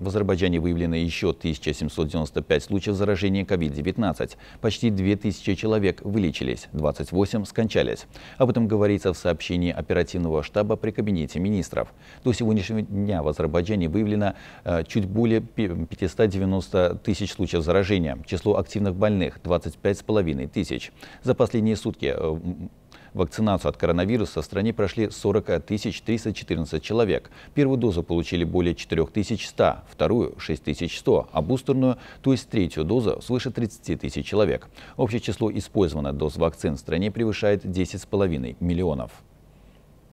В Азербайджане выявлено еще 1795 случаев заражения COVID-19. Почти 2000 человек вылечились, 28 скончались. Об этом говорится в сообщении оперативного штаба при Кабинете министров. До сегодняшнего дня в Азербайджане выявлено э, чуть более 590 тысяч случаев заражения. Число активных больных – 25,5 тысяч. За последние сутки э, Вакцинацию от коронавируса в стране прошли 40 314 человек. Первую дозу получили более 4100, вторую – 6100, а бустерную, то есть третью дозу, свыше 30 тысяч человек. Общее число использованных доз вакцин в стране превышает 10,5 миллионов.